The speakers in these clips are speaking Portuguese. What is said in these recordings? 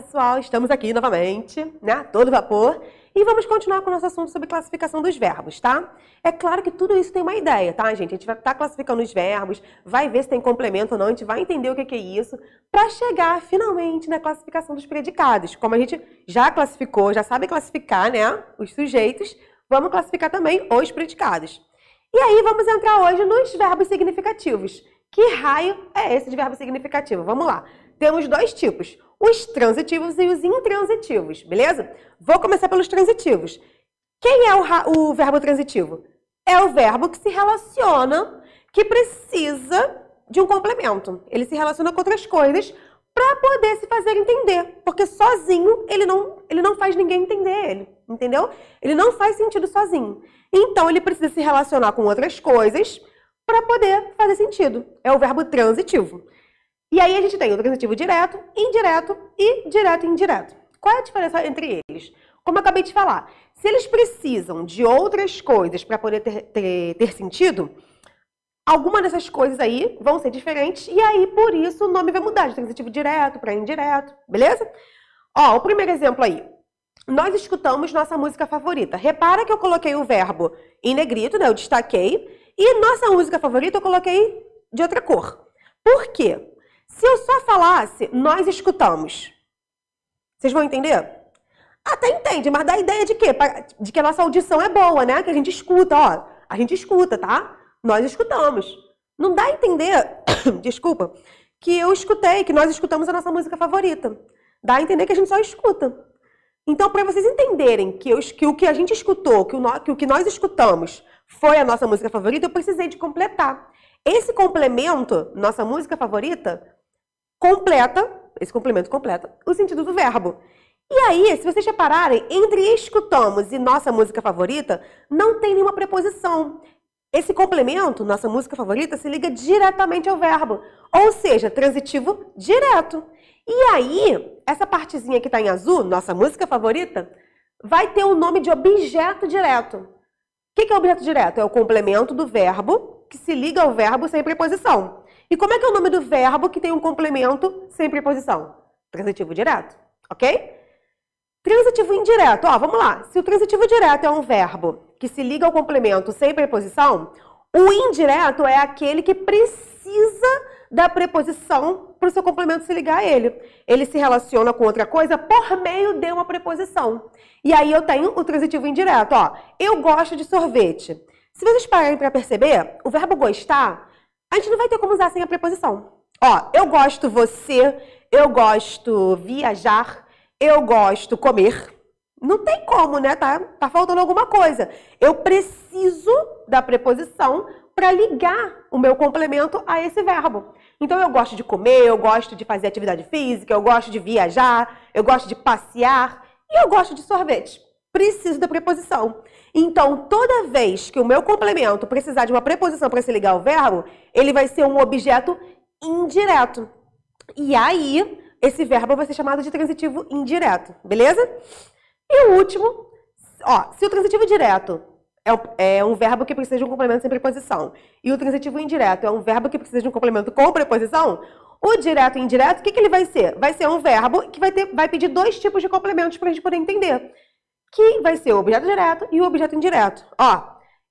pessoal? Estamos aqui novamente, né? Todo vapor. E vamos continuar com o nosso assunto sobre classificação dos verbos, tá? É claro que tudo isso tem uma ideia, tá, gente? A gente vai estar tá classificando os verbos, vai ver se tem complemento ou não, a gente vai entender o que é isso, para chegar finalmente na classificação dos predicados. Como a gente já classificou, já sabe classificar, né? Os sujeitos, vamos classificar também os predicados. E aí vamos entrar hoje nos verbos significativos. Que raio é esse de verbo significativo? Vamos lá temos dois tipos: os transitivos e os intransitivos, beleza? Vou começar pelos transitivos. Quem é o, o verbo transitivo? É o verbo que se relaciona, que precisa de um complemento. Ele se relaciona com outras coisas para poder se fazer entender, porque sozinho ele não, ele não faz ninguém entender ele, entendeu? Ele não faz sentido sozinho. Então ele precisa se relacionar com outras coisas para poder fazer sentido. É o verbo transitivo. E aí a gente tem o transitivo direto, indireto e direto e indireto. Qual é a diferença entre eles? Como eu acabei de falar, se eles precisam de outras coisas para poder ter, ter, ter sentido, Alguma dessas coisas aí vão ser diferentes e aí por isso o nome vai mudar de transitivo direto para indireto, beleza? Ó, o primeiro exemplo aí. Nós escutamos nossa música favorita. Repara que eu coloquei o verbo em negrito, né? Eu destaquei. E nossa música favorita eu coloquei de outra cor. Por quê? Se eu só falasse, nós escutamos. Vocês vão entender? Até entende, mas dá ideia de quê? De que a nossa audição é boa, né? Que a gente escuta, ó. A gente escuta, tá? Nós escutamos. Não dá a entender, desculpa, que eu escutei, que nós escutamos a nossa música favorita. Dá a entender que a gente só escuta. Então, para vocês entenderem que, eu, que, o que a gente escutou, que o, no, que o que nós escutamos foi a nossa música favorita, eu precisei de completar. Esse complemento, nossa música favorita, completa, esse complemento completa, o sentido do verbo. E aí, se vocês repararem, entre escutamos e nossa música favorita, não tem nenhuma preposição. Esse complemento, nossa música favorita, se liga diretamente ao verbo, ou seja, transitivo direto. E aí, essa partezinha que está em azul, nossa música favorita, vai ter o um nome de objeto direto. O que é objeto direto? É o complemento do verbo que se liga ao verbo sem preposição. E como é que é o nome do verbo que tem um complemento sem preposição? Transitivo direto, ok? Transitivo indireto, ó, vamos lá. Se o transitivo direto é um verbo que se liga ao complemento sem preposição, o indireto é aquele que precisa da preposição para o seu complemento se ligar a ele. Ele se relaciona com outra coisa por meio de uma preposição. E aí eu tenho o transitivo indireto, ó. Eu gosto de sorvete. Se vocês pararem para perceber, o verbo gostar a gente não vai ter como usar sem a preposição. Ó, eu gosto você, eu gosto viajar, eu gosto comer. Não tem como, né? Tá, tá faltando alguma coisa. Eu preciso da preposição para ligar o meu complemento a esse verbo. Então eu gosto de comer, eu gosto de fazer atividade física, eu gosto de viajar, eu gosto de passear e eu gosto de sorvete preciso da preposição. Então, toda vez que o meu complemento precisar de uma preposição para se ligar ao verbo, ele vai ser um objeto indireto. E aí, esse verbo vai ser chamado de transitivo indireto, beleza? E o último, ó, se o transitivo direto é, é, um verbo que precisa de um complemento sem preposição. E o transitivo indireto é um verbo que precisa de um complemento com preposição. O direto e indireto, o que, que ele vai ser? Vai ser um verbo que vai, ter, vai pedir dois tipos de complementos para a gente poder entender que vai ser o objeto direto e o objeto indireto. Ó,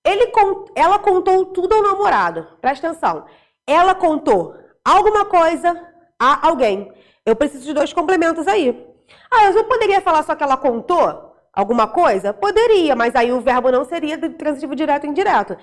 ele, ela contou tudo ao namorado. Presta atenção. Ela contou alguma coisa a alguém. Eu preciso de dois complementos aí. Ah, eu não poderia falar só que ela contou alguma coisa? Poderia, mas aí o verbo não seria transitivo direto e indireto.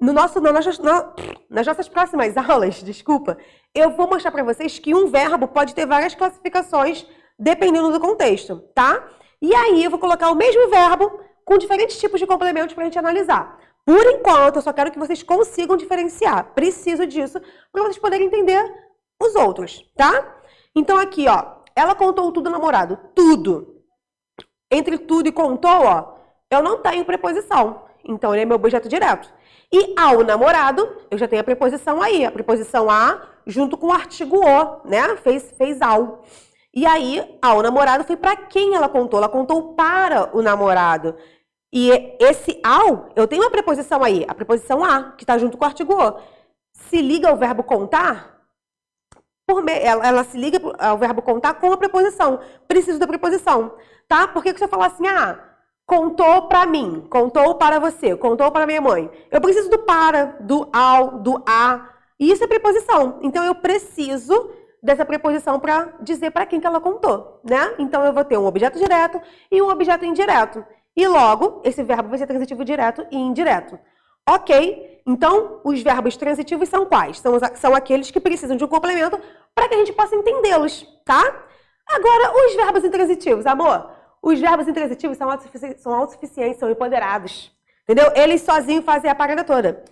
No nosso, no, no, nas nossas próximas aulas, desculpa, eu vou mostrar para vocês que um verbo pode ter várias classificações dependendo do contexto, tá? E aí eu vou colocar o mesmo verbo com diferentes tipos de complementos para a gente analisar. Por enquanto, eu só quero que vocês consigam diferenciar. Preciso disso para vocês poderem entender os outros, tá? Então aqui, ó, ela contou tudo namorado, tudo. Entre tudo e contou, ó, eu não tenho preposição. Então ele é meu objeto direto. E ao namorado, eu já tenho a preposição aí, a preposição a junto com o artigo o, né? Fez, fez ao. E aí, ao namorado foi para quem ela contou? Ela contou para o namorado. E esse ao, eu tenho uma preposição aí, a preposição a, que está junto com o artigo o. Se liga ao verbo contar, me... ela, ela, se liga ao verbo contar com a preposição. Preciso da preposição, tá? Por que, que você fala assim, ah, contou para mim, contou para você, contou para minha mãe. Eu preciso do para, do ao, do a. E isso é preposição. Então eu preciso dessa preposição para dizer para quem que ela contou, né? Então eu vou ter um objeto direto e um objeto indireto. E logo, esse verbo vai ser transitivo direto e indireto. Ok, então os verbos transitivos são quais? São, são aqueles que precisam de um complemento para que a gente possa entendê-los, tá? Agora, os verbos intransitivos, amor. Os verbos intransitivos são autossuficientes, são, autossuficientes, são empoderados. Entendeu? Eles sozinhos fazem a parada toda.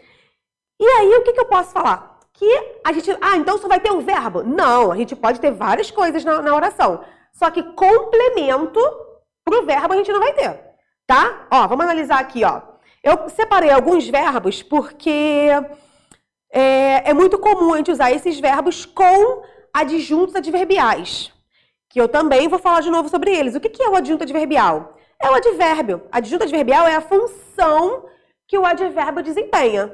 E aí, o que, que eu posso falar? que a gente. Ah, então só vai ter um verbo? Não, a gente pode ter várias coisas na, na oração. Só que complemento pro verbo a gente não vai ter, tá? Ó, vamos analisar aqui, ó. Eu separei alguns verbos porque é, é muito comum a gente usar esses verbos com adjuntos adverbiais, que eu também vou falar de novo sobre eles. O que, que é o adjunto adverbial? É o advérbio. Adjunto adverbial é a função que o advérbio desempenha.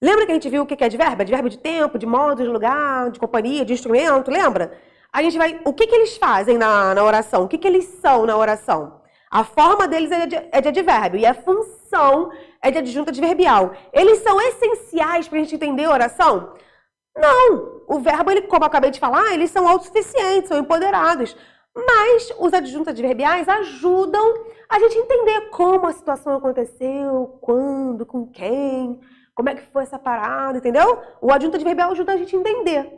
Lembra que a gente viu o que é advérbio? Advérbio é de tempo, de modo, de lugar, de companhia, de instrumento, lembra? A gente vai. O que, que eles fazem na, na oração? O que, que eles são na oração? A forma deles é de, é de advérbio e a função é de adjunta adverbial. Eles são essenciais para a gente entender a oração? Não! O verbo, ele, como eu acabei de falar, eles são autossuficientes, são empoderados. Mas os adjuntos adverbiais ajudam a gente entender como a situação aconteceu, quando, com quem. Como é que foi essa parada, entendeu? O adjunto adverbial é ajuda a gente a entender.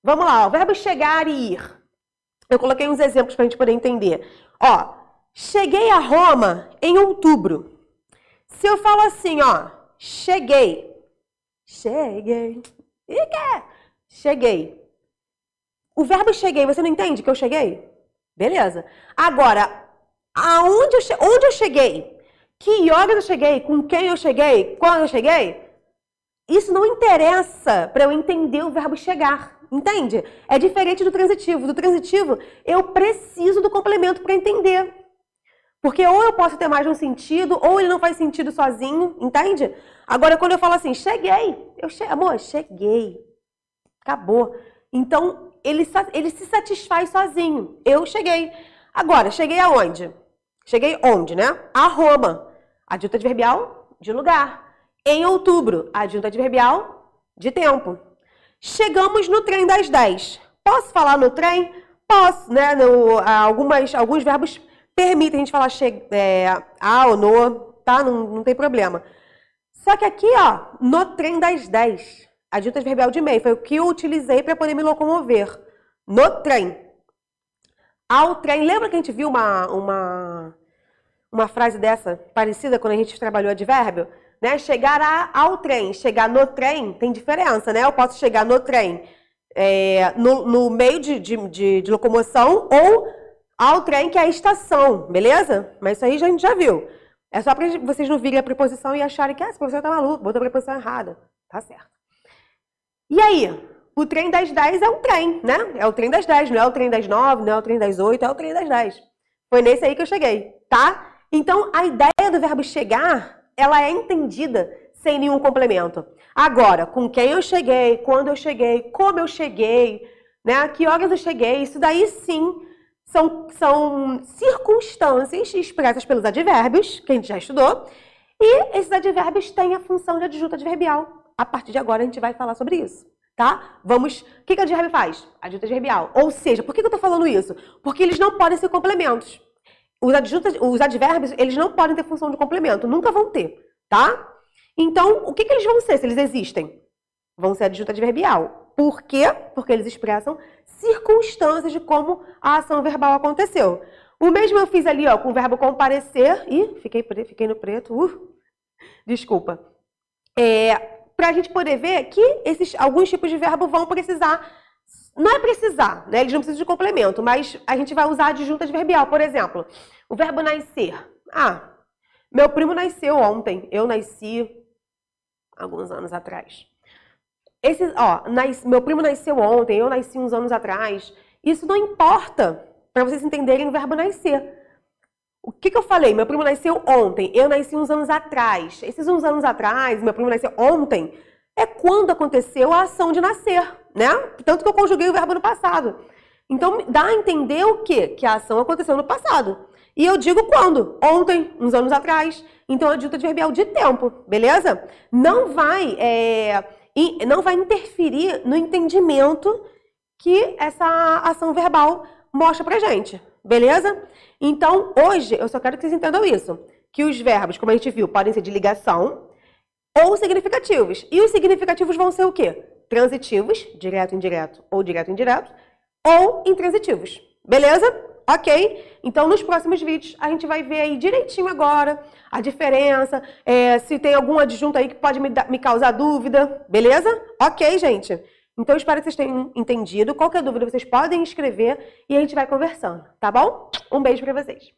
Vamos lá, o verbo chegar e ir. Eu coloquei uns exemplos para a gente poder entender. Ó, cheguei a Roma em outubro. Se eu falo assim, ó, cheguei. Cheguei. E que? É? Cheguei. O verbo cheguei, você não entende que eu cheguei? Beleza. Agora, aonde eu, che... onde eu cheguei? Que hora eu cheguei? Com quem eu cheguei? Quando eu cheguei? Isso não interessa para eu entender o verbo chegar, entende? É diferente do transitivo. Do transitivo, eu preciso do complemento para entender. Porque ou eu posso ter mais de um sentido, ou ele não faz sentido sozinho, entende? Agora, quando eu falo assim, cheguei, eu che... amor, cheguei, acabou. Então, ele, ele se satisfaz sozinho. Eu cheguei. Agora, cheguei aonde? Cheguei onde, né? A Roma adjunto adverbial de lugar. Em outubro, adjunto adverbial de tempo. Chegamos no trem das 10. Posso falar no trem? Posso, né? No, algumas, alguns verbos permitem a gente falar che é, a ou no, tá? Não, não tem problema. Só que aqui, ó, no trem das 10, adjunto adverbial de meio, foi o que eu utilizei para poder me locomover. No trem. Ao trem. Lembra que a gente viu uma, uma uma frase dessa parecida quando a gente trabalhou advérbio, né? Chegar a, ao trem, chegar no trem tem diferença, né? Eu posso chegar no trem é, no, no, meio de, de, de, de, locomoção ou ao trem que é a estação, beleza? Mas isso aí já, a gente já viu. É só para vocês não virem a preposição e acharem que ah, esse professor tá maluco, botou a preposição errada. Tá certo. E aí? O trem das 10 é um trem, né? É o trem das 10, não é o trem das 9, não é o trem das 8, é o trem das 10. Foi nesse aí que eu cheguei, tá? Então, a ideia do verbo chegar, ela é entendida sem nenhum complemento. Agora, com quem eu cheguei, quando eu cheguei, como eu cheguei, né? Que horas eu cheguei, isso daí sim são, são circunstâncias expressas pelos advérbios, que a gente já estudou, e esses advérbios têm a função de adjunto adverbial. A partir de agora a gente vai falar sobre isso, tá? Vamos. O que, que o advérbio faz? Adjunto adverbial. Ou seja, por que, que eu estou falando isso? Porque eles não podem ser complementos os adjuntos, os advérbios, eles não podem ter função de complemento, nunca vão ter, tá? Então, o que, que eles vão ser se eles existem? Vão ser adjunto adverbial. Por quê? Porque eles expressam circunstâncias de como a ação verbal aconteceu. O mesmo eu fiz ali, ó, com o verbo comparecer. e fiquei, fiquei no preto. Uh, desculpa. É, Para a gente poder ver que esses, alguns tipos de verbo vão precisar não é precisar, né? Eles não precisam de complemento, mas a gente vai usar adjunta adverbial. Por exemplo, o verbo nascer. Ah, meu primo nasceu ontem. Eu nasci alguns anos atrás. Esse, ó, nas, meu primo nasceu ontem, eu nasci uns anos atrás. Isso não importa para vocês entenderem o verbo nascer. O que, que eu falei? Meu primo nasceu ontem, eu nasci uns anos atrás. Esses uns anos atrás, meu primo nasceu ontem, é quando aconteceu a ação de nascer, né? Tanto que eu conjuguei o verbo no passado. Então, dá a entender o quê? Que a ação aconteceu no passado. E eu digo quando? Ontem, uns anos atrás. Então, é dita adverbial de tempo, beleza? Não vai, é, não vai interferir no entendimento que essa ação verbal mostra pra gente, beleza? Então, hoje, eu só quero que vocês entendam isso. Que os verbos, como a gente viu, podem ser de ligação, ou significativos. E os significativos vão ser o quê? Transitivos, direto, indireto ou direto, indireto, ou intransitivos. Beleza? Ok? Então, nos próximos vídeos, a gente vai ver aí direitinho agora a diferença, é, se tem algum adjunto aí que pode me, me causar dúvida. Beleza? Ok, gente? Então, espero que vocês tenham entendido. Qualquer dúvida, vocês podem escrever e a gente vai conversando, tá bom? Um beijo para vocês.